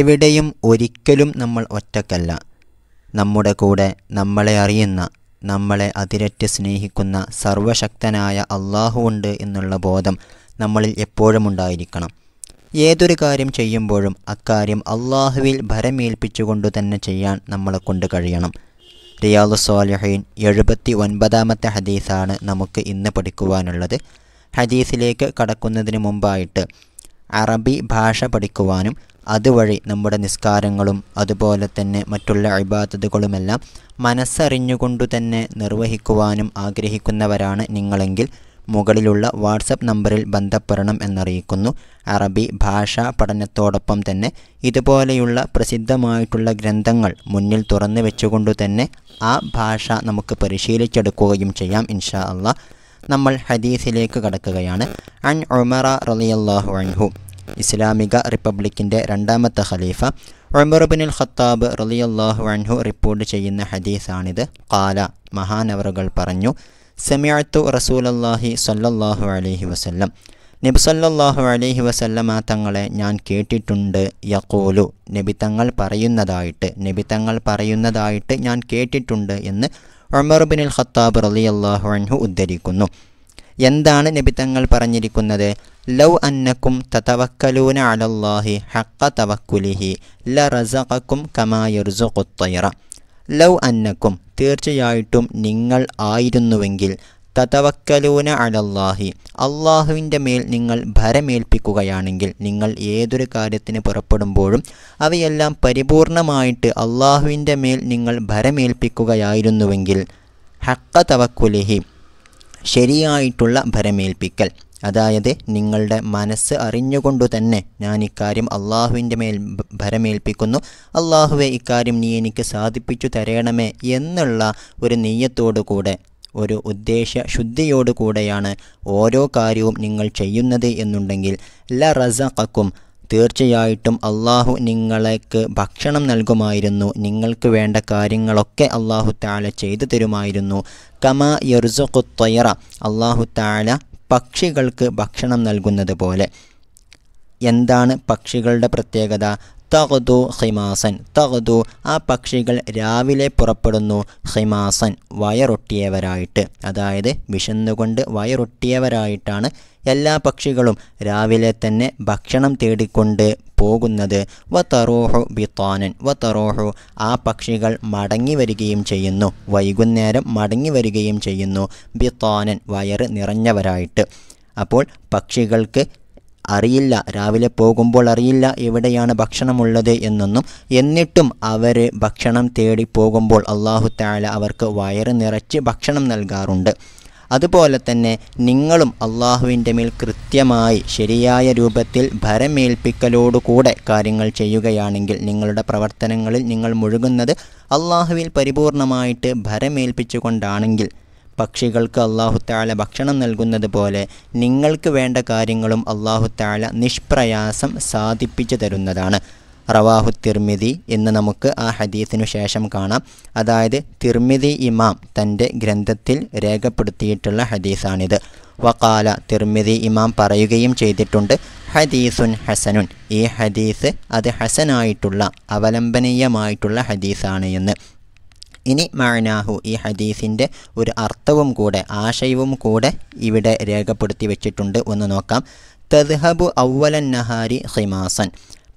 എവിടെയും ഒരിക്കലും നമ്മൾ ഒറ്റക്കല്ല നമ്മുടെ കൂടെ നമ്മളെ അറിയുന്ന നമ്മളെ അതിരറ്റ് സ്നേഹിക്കുന്ന സർവശക്തനായ അള്ളാഹുവുണ്ട് എന്നുള്ള ബോധം നമ്മളിൽ എപ്പോഴും ഉണ്ടായിരിക്കണം ഏതൊരു കാര്യം ചെയ്യുമ്പോഴും അക്കാര്യം അള്ളാഹുവിൽ ഭരമേൽപ്പിച്ചുകൊണ്ടു തന്നെ ചെയ്യാൻ നമ്മളെ കൊണ്ട് കഴിയണം റിയാദു സ്വാലിഹീൻ എഴുപത്തി ഒൻപതാമത്തെ ഹദീസാണ് നമുക്ക് ഇന്ന് പഠിക്കുവാനുള്ളത് ഹദീസിലേക്ക് കടക്കുന്നതിന് മുമ്പായിട്ട് അറബി ഭാഷ പഠിക്കുവാനും അതുവഴി നമ്മുടെ നിസ്കാരങ്ങളും അതുപോലെ തന്നെ മറ്റുള്ള അഴിബാത്തതുകളുമെല്ലാം മനസ്സറിഞ്ഞുകൊണ്ടു തന്നെ നിർവഹിക്കുവാനും ആഗ്രഹിക്കുന്നവരാണ് നിങ്ങളെങ്കിൽ മുകളിലുള്ള വാട്സപ്പ് നമ്പറിൽ ബന്ധപ്പെടണം എന്നറിയിക്കുന്നു അറബി ഭാഷാ പഠനത്തോടൊപ്പം തന്നെ ഇതുപോലെയുള്ള പ്രസിദ്ധമായിട്ടുള്ള ഗ്രന്ഥങ്ങൾ മുന്നിൽ തുറന്നു വെച്ചുകൊണ്ടു തന്നെ ആ ഭാഷ നമുക്ക് പരിശീലിച്ചെടുക്കുകയും ചെയ്യാം ഇൻഷാ അള്ളാ നമ്മൾ ഹദീസിലേക്ക് കടക്കുകയാണ് അൻ ഉമറ റലിയല്ലാഹു അൻഹു ഇസ്ലാമിക റിപ്പബ്ലിക്കിൻ്റെ രണ്ടാമത്തെ ഖലീഫ ഉമർബിനുൽ ഖത്താബ് റലിയല്ലാഹു അൻഹു റിപ്പോർട്ട് ചെയ്യുന്ന ഹദീസാണിത് കാല മഹാനവറുകൾ പറഞ്ഞു സെമിയാത്തു റസൂലല്ലാഹി സല്ലല്ലാഹു അലൈഹി വസല്ലം നബിസല്ലാഹു അലൈഹി വസല്ലമ തങ്ങളെ ഞാൻ കേട്ടിട്ടുണ്ട് യക്കോലു നബി തങ്ങൾ പറയുന്നതായിട്ട് നബി തങ്ങൾ പറയുന്നതായിട്ട് ഞാൻ കേട്ടിട്ടുണ്ട് എന്ന് ഉമർ ബിൻ ഖത്താബ് റലിയല്ലാഹു അൻഹു ഉദ്ധരിക്കുന്നു എന്താണ് നബി തങ്ങൾ പറഞ്ഞിരിക്കുന്നത് ലൗ അന്നക്കും തതവക്കലൂന അലല്ലാഹി ഹക്ക തവക്കുലിഹി ല റസഖക്കും കമായുർസുഖുത്തൈറ ലൗ അന്നക്കും തീർച്ചയായിട്ടും നിങ്ങൾ ആയിരുന്നുവെങ്കിൽ തതവക്കലൂന അലല്ലാഹി അള്ളാഹുവിൻ്റെ മേൽ നിങ്ങൾ ഭരമേൽപ്പിക്കുകയാണെങ്കിൽ നിങ്ങൾ ഏതൊരു കാര്യത്തിന് പുറപ്പെടുമ്പോഴും അവയെല്ലാം പരിപൂർണമായിട്ട് അള്ളാഹുവിൻ്റെ മേൽ നിങ്ങൾ ഭരമേൽപ്പിക്കുകയായിരുന്നുവെങ്കിൽ ഹക്ക തവക്കുലിഹി ശരിയായിട്ടുള്ള ഭരമേൽപ്പിക്കൽ അതായത് നിങ്ങളുടെ മനസ്സ് അറിഞ്ഞുകൊണ്ടു തന്നെ ഞാൻ ഇക്കാര്യം അള്ളാഹുവിൻ്റെ മേൽ ഭരമേൽപ്പിക്കുന്നു അള്ളാഹുവെ ഇക്കാര്യം നീ എനിക്ക് സാധിപ്പിച്ചു തരണമേ എന്നുള്ള ഒരു നെയ്യത്തോടു കൂടെ ഒരു ഉദ്ദേശ ശുദ്ധിയോടുകൂടെയാണ് ഓരോ കാര്യവും നിങ്ങൾ ചെയ്യുന്നത് എന്നുണ്ടെങ്കിൽ ല റസഖക്കും തീർച്ചയായിട്ടും അള്ളാഹു നിങ്ങൾക്ക് ഭക്ഷണം നൽകുമായിരുന്നു നിങ്ങൾക്ക് വേണ്ട കാര്യങ്ങളൊക്കെ അള്ളാഹു താല ചെയ്തു തരുമായിരുന്നു കമ യർസുഖുത്വയറ അള്ളാഹു താല പക്ഷികൾക്ക് ഭക്ഷണം നൽകുന്നത് പോലെ എന്താണ് പക്ഷികളുടെ പ്രത്യേകത തകതു ഹിമാസൻ തകതു ആ പക്ഷികൾ രാവിലെ പുറപ്പെടുന്നു ഹിമാസൻ വയറൊട്ടിയവരായിട്ട് അതായത് വിശന്നുകൊണ്ട് വയറൊട്ടിയവരായിട്ടാണ് എല്ലാ പക്ഷികളും രാവിലെ തന്നെ ഭക്ഷണം തേടിക്കൊണ്ട് പോകുന്നത് വതറോഹു ബിത്താനൻ വതറോഹു ആ പക്ഷികൾ മടങ്ങി വരികയും ചെയ്യുന്നു വൈകുന്നേരം മടങ്ങി വരികയും ചെയ്യുന്നു ബിത്താനൻ വയറ് നിറഞ്ഞവരായിട്ട് അപ്പോൾ പക്ഷികൾക്ക് അറിയില്ല രാവിലെ പോകുമ്പോൾ അറിയില്ല എവിടെയാണ് ഭക്ഷണമുള്ളത് എന്നൊന്നും എന്നിട്ടും അവർ ഭക്ഷണം തേടി പോകുമ്പോൾ അള്ളാഹു താല അവർക്ക് വയറ് നിറച്ച് ഭക്ഷണം നൽകാറുണ്ട് അതുപോലെ തന്നെ നിങ്ങളും അള്ളാഹുവിൻ്റെ മേൽ കൃത്യമായി ശരിയായ രൂപത്തിൽ ഭരമേൽപ്പിക്കലോടുകൂടെ കാര്യങ്ങൾ ചെയ്യുകയാണെങ്കിൽ നിങ്ങളുടെ പ്രവർത്തനങ്ങളിൽ നിങ്ങൾ മുഴുകുന്നത് അള്ളാഹുവിൽ പരിപൂർണമായിട്ട് ഭരമേൽപ്പിച്ചുകൊണ്ടാണെങ്കിൽ പക്ഷികൾക്ക് അള്ളാഹുത്താല ഭക്ഷണം നൽകുന്നത് പോലെ നിങ്ങൾക്ക് വേണ്ട കാര്യങ്ങളും അള്ളാഹുത്താല നിഷ്പ്രയാസം സാധിപ്പിച്ചു തരുന്നതാണ് റവാഹു തിർമിതി എന്ന് നമുക്ക് ആ ഹദീസിനു ശേഷം കാണാം അതായത് തിർമിതി ഇമാം തൻ്റെ ഗ്രന്ഥത്തിൽ രേഖപ്പെടുത്തിയിട്ടുള്ള ഹദീസാണിത് വക്കാല തിർമിതി ഇമാം പറയുകയും ചെയ്തിട്ടുണ്ട് ഹദീസുൻ ഹസനുൻ ഈ ഹദീസ് അത് ഹസനായിട്ടുള്ള അവലംബനീയമായിട്ടുള്ള ഹദീസാണ് എന്ന് ഇനി മഅനാഹു ഈ ഹദീസിൻ്റെ ഒരു അർത്ഥവും കൂടെ ആശയവും കൂടെ ഇവിടെ രേഖപ്പെടുത്തി വെച്ചിട്ടുണ്ട് ഒന്ന് നോക്കാം തദ്ഹബു ഔവലൻ നഹാരി ഹിമാസൻ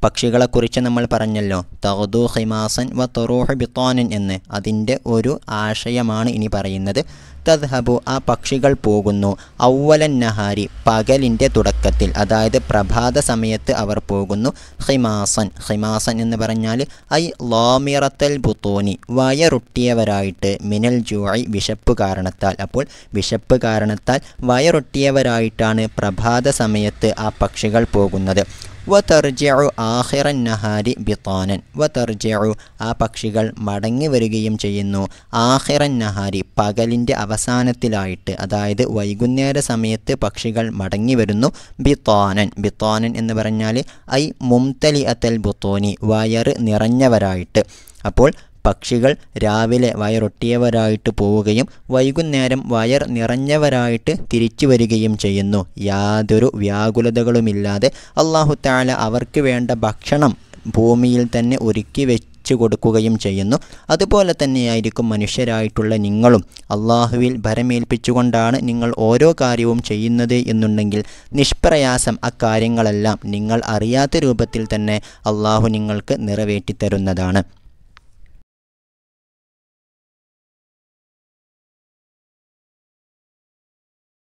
പക്ഷികളെക്കുറിച്ച് നമ്മൾ പറഞ്ഞല്ലോ തഹദു ഹിമാസൻ വ തൊറൂഹ് ബിത്തോനൻ എന്ന് അതിൻ്റെ ഒരു ആശയമാണ് ഇനി പറയുന്നത് തദ്ഹബു ആ പക്ഷികൾ പോകുന്നു ഔവലൻ നഹാരി പകലിൻ്റെ തുടക്കത്തിൽ അതായത് പ്രഭാത സമയത്ത് അവർ പോകുന്നു ഹിമാസൻ ഹിമാസൻ എന്ന് പറഞ്ഞാൽ ഐ ലോമിറത്തൽ ബുത്തോനി വയറൊട്ടിയവരായിട്ട് മിനൽ ജൂയി വിശപ്പ് കാരണത്താൽ അപ്പോൾ വിശപ്പ് കാരണത്താൽ വയറൊട്ടിയവരായിട്ടാണ് പ്രഭാത സമയത്ത് ആ പക്ഷികൾ പോകുന്നത് വതർജു ആഹിറൻ നഹാരി ബിത്താനൻ വതർജു ആ പക്ഷികൾ മടങ്ങി വരികയും ചെയ്യുന്നു ആഹിറൻ നഹാരി പകലിൻ്റെ അവസാനത്തിലായിട്ട് അതായത് വൈകുന്നേര സമയത്ത് പക്ഷികൾ മടങ്ങി വരുന്നു ബിത്താനൻ ബിത്താനൻ എന്ന് പറഞ്ഞാൽ ഐ മുംതലി അത്തൽ ബുത്തോനി വയറ് നിറഞ്ഞവരായിട്ട് അപ്പോൾ പക്ഷികൾ രാവിലെ വയറൊട്ടിയവരായിട്ട് പോവുകയും വൈകുന്നേരം വയർ നിറഞ്ഞവരായിട്ട് തിരിച്ചു വരികയും ചെയ്യുന്നു യാതൊരു വ്യാകുലതകളുമില്ലാതെ അള്ളാഹു താല അവർക്ക് വേണ്ട ഭക്ഷണം ഭൂമിയിൽ തന്നെ ഒരുക്കി വെച്ചു കൊടുക്കുകയും ചെയ്യുന്നു അതുപോലെ തന്നെയായിരിക്കും മനുഷ്യരായിട്ടുള്ള നിങ്ങളും അള്ളാഹുവിൽ ഭരമേൽപ്പിച്ചുകൊണ്ടാണ് നിങ്ങൾ ഓരോ കാര്യവും ചെയ്യുന്നത് എന്നുണ്ടെങ്കിൽ നിഷ്പ്രയാസം അക്കാര്യങ്ങളെല്ലാം നിങ്ങൾ അറിയാത്ത രൂപത്തിൽ തന്നെ അള്ളാഹു നിങ്ങൾക്ക് നിറവേറ്റിത്തരുന്നതാണ്